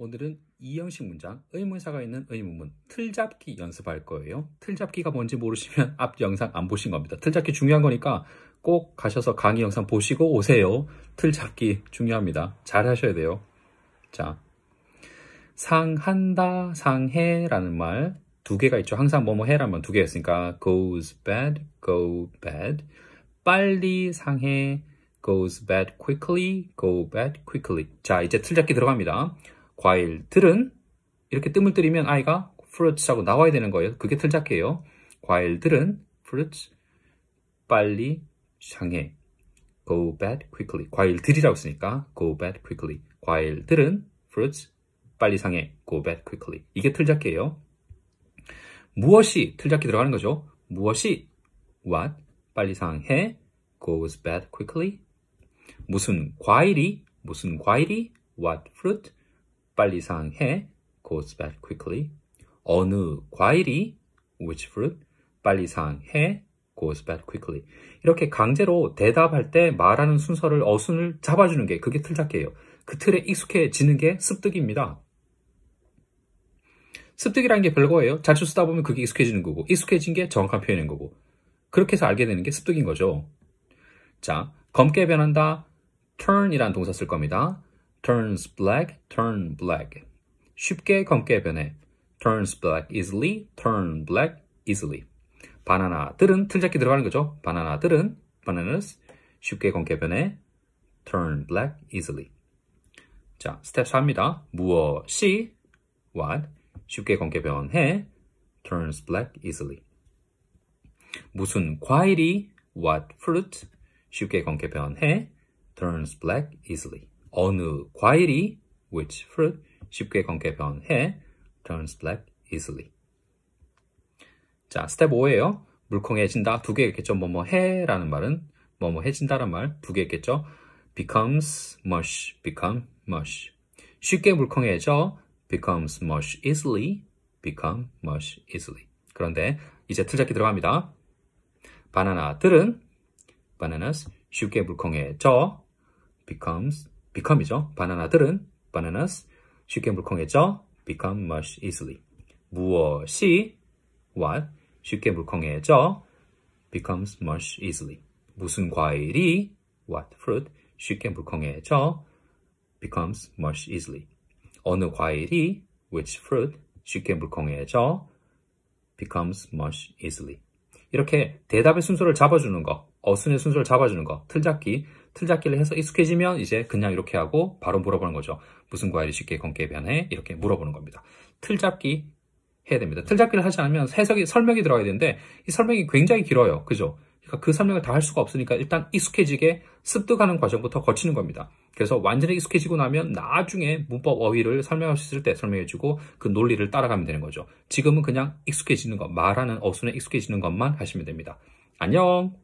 오늘은 이형식 문장, 의문사가 있는 의문문, 틀잡기 연습할 거예요. 틀잡기가 뭔지 모르시면 앞 영상 안 보신 겁니다. 틀잡기 중요한 거니까 꼭 가셔서 강의 영상 보시고 오세요. 틀잡기 중요합니다. 잘 하셔야 돼요. 자, 상한다, 상해라는 말 두 개가 있죠. 항상 뭐뭐 해라면 두개있으니까 goes bad, go bad. 빨리 상해, goes bad quickly, go bad quickly. 자, 이제 틀잡기 들어갑니다. 과일들은 이렇게 뜸을 들이면 아이가 fruits 하고 나와야 되는 거예요. 그게 틀작해요 과일들은 fruits 빨리 상해 go bad quickly 과일들이라고 쓰니까 go bad quickly 과일들은 fruits 빨리 상해 go bad quickly 이게 틀작해요 무엇이 틀작게 들어가는 거죠. 무엇이 what 빨리 상해 goes bad quickly 무슨 과일이 무슨 과일이 what fruit 빨리 상해 goes bad quickly. 어느 과일이 which fruit 빨리 상해 goes bad quickly. 이렇게 강제로 대답할 때 말하는 순서를 어순을 잡아주는 게 그게 틀잡기예요. 그 틀에 익숙해지는 게 습득입니다. 습득이라는 게 별거예요. 자주 쓰다 보면 그게 익숙해지는 거고 익숙해진 게 정확한 표현인 거고 그렇게 해서 알게 되는 게 습득인 거죠. 자, 검게 변한다 turn 이라 동사 쓸 겁니다. turns black, turn black. 쉽게 검게 변해. turns black easily, turn black easily. 바나나들은 틀잡기 들어가는 거죠. 바나나들은 bananas 쉽게 검게 변해 turn black easily. 자, 스텝 4입니다. 무엇이 what 쉽게 검게 변해 turns black easily. 무슨 과일이 what fruit 쉽게 검게 변해 turns black easily. 어느 과일이 which fruit 쉽게 검게 변해 turns black easily. 자, 스텝 5예요. 물컹해진다. 두 개겠죠. 있 뭐뭐 해라는 말은 뭐뭐 해진다라는말두 개겠죠. 있 becomes mush, become mush. 쉽게 물컹해져 becomes mush easily, become mush easily. 그런데 이제 틀잡기 들어갑니다. 바나나들은 bananas 쉽게 물컹해져 becomes become이죠. 바나나들은 bananas 쉽게 물컹해져 become much easily. 무엇이 what 쉽게 물컹해져 becomes much easily. 무슨 과일이 what fruit 쉽게 물컹해져 becomes much easily. 어느 과일이 which fruit 쉽게 물컹해져 becomes much easily. 이렇게 대답의 순서를 잡아주는 거, 어순의 순서를 잡아주는 거, 틀잡기, 틀잡기를 해서 익숙해지면 이제 그냥 이렇게 하고 바로 물어보는 거죠. 무슨 과일이 쉽게 검게 변해? 이렇게 물어보는 겁니다. 틀잡기 해야 됩니다. 틀잡기를 하지 않으면 해석이 설명이 들어가야 되는데 이 설명이 굉장히 길어요. 그죠? 그러니까 그 설명을 다 할 수가 없으니까 일단 익숙해지게 습득하는 과정부터 거치는 겁니다. 그래서 완전히 익숙해지고 나면 나중에 문법 어휘를 설명할 수 있을 때 설명해주고 그 논리를 따라가면 되는 거죠. 지금은 그냥 익숙해지는 것, 말하는 어순에 익숙해지는 것만 하시면 됩니다. 안녕!